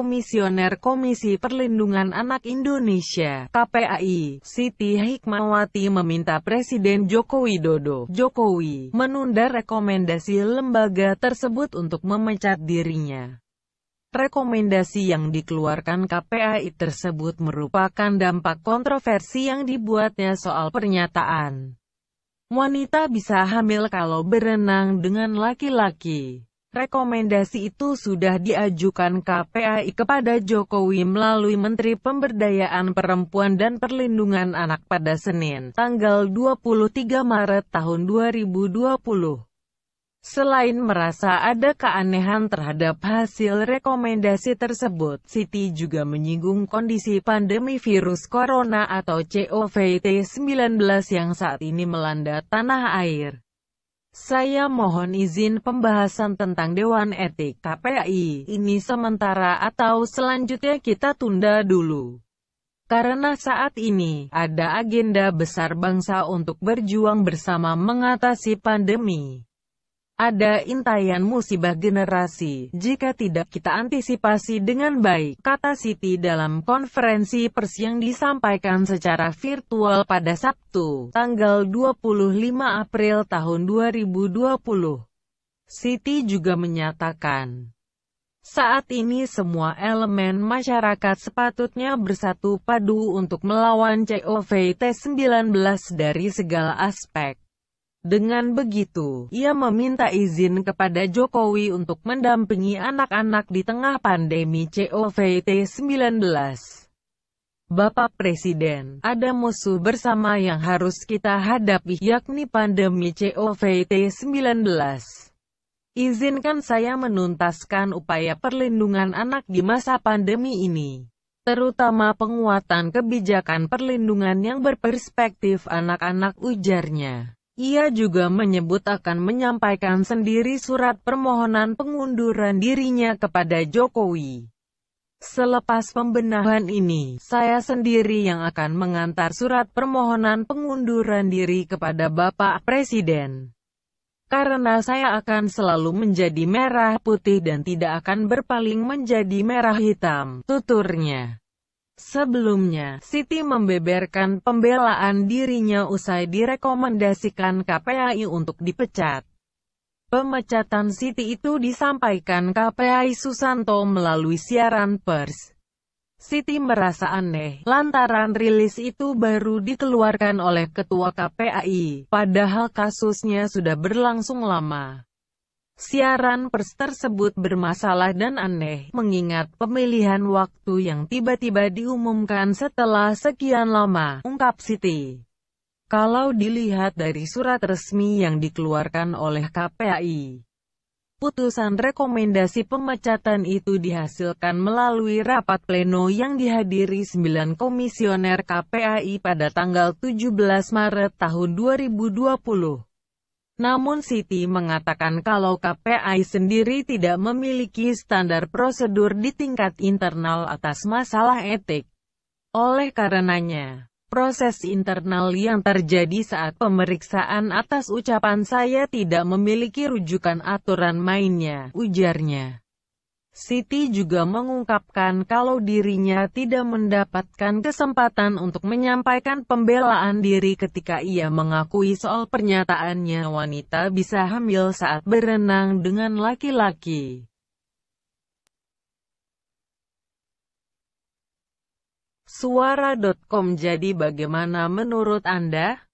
Komisioner Komisi Perlindungan Anak Indonesia, KPAI, Siti Hikmawati meminta Presiden Joko Widodo, Jokowi, menunda rekomendasi lembaga tersebut untuk memecat dirinya. Rekomendasi yang dikeluarkan KPAI tersebut merupakan dampak kontroversi yang dibuatnya soal pernyataan. Wanita bisa hamil kalau berenang dengan laki-laki. Rekomendasi itu sudah diajukan KPAI kepada Jokowi melalui Menteri Pemberdayaan Perempuan dan Perlindungan Anak pada Senin, tanggal 23 Maret tahun 2020. Selain merasa ada keanehan terhadap hasil rekomendasi tersebut, Siti juga menyinggung kondisi pandemi virus corona atau COVID-19 yang saat ini melanda tanah air. Saya mohon izin pembahasan tentang Dewan Etik KPI ini sementara atau selanjutnya kita tunda dulu. Karena saat ini, ada agenda besar bangsa untuk berjuang bersama mengatasi pandemi. Ada intayan musibah generasi, jika tidak kita antisipasi dengan baik, kata Siti dalam konferensi pers yang disampaikan secara virtual pada Sabtu, tanggal 25 April tahun 2020. Siti juga menyatakan, saat ini semua elemen masyarakat sepatutnya bersatu padu untuk melawan COVID-19 dari segala aspek. Dengan begitu, ia meminta izin kepada Jokowi untuk mendampingi anak-anak di tengah pandemi COVID-19. Bapak Presiden, ada musuh bersama yang harus kita hadapi, yakni pandemi COVID-19. Izinkan saya menuntaskan upaya perlindungan anak di masa pandemi ini terutama penguatan kebijakan perlindungan yang berperspektif anak-anak ujarnya. Ia juga menyebut akan menyampaikan sendiri surat permohonan pengunduran dirinya kepada Jokowi. Selepas pembenahan ini, saya sendiri yang akan mengantar surat permohonan pengunduran diri kepada Bapak Presiden. Karena saya akan selalu menjadi merah putih dan tidak akan berpaling menjadi merah hitam, tuturnya. Sebelumnya, Siti membeberkan pembelaan dirinya usai direkomendasikan KPAI untuk dipecat. Pemecatan Siti itu disampaikan KPAI Susanto melalui siaran pers. Siti merasa aneh, lantaran rilis itu baru dikeluarkan oleh Ketua KPAI, padahal kasusnya sudah berlangsung lama. Siaran pers tersebut bermasalah dan aneh, mengingat pemilihan waktu yang tiba-tiba diumumkan setelah sekian lama, ungkap Siti. Kalau dilihat dari surat resmi yang dikeluarkan oleh KPAI, putusan rekomendasi pemecatan itu dihasilkan melalui rapat pleno yang dihadiri 9 komisioner KPAI pada tanggal 17 Maret tahun 2020. Namun Siti mengatakan kalau KPI sendiri tidak memiliki standar prosedur di tingkat internal atas masalah etik. Oleh karenanya, proses internal yang terjadi saat pemeriksaan atas ucapan saya tidak memiliki rujukan aturan mainnya, ujarnya. Siti juga mengungkapkan kalau dirinya tidak mendapatkan kesempatan untuk menyampaikan pembelaan diri ketika ia mengakui soal pernyataannya wanita bisa hamil saat berenang dengan laki-laki. Suara.com Jadi bagaimana menurut Anda?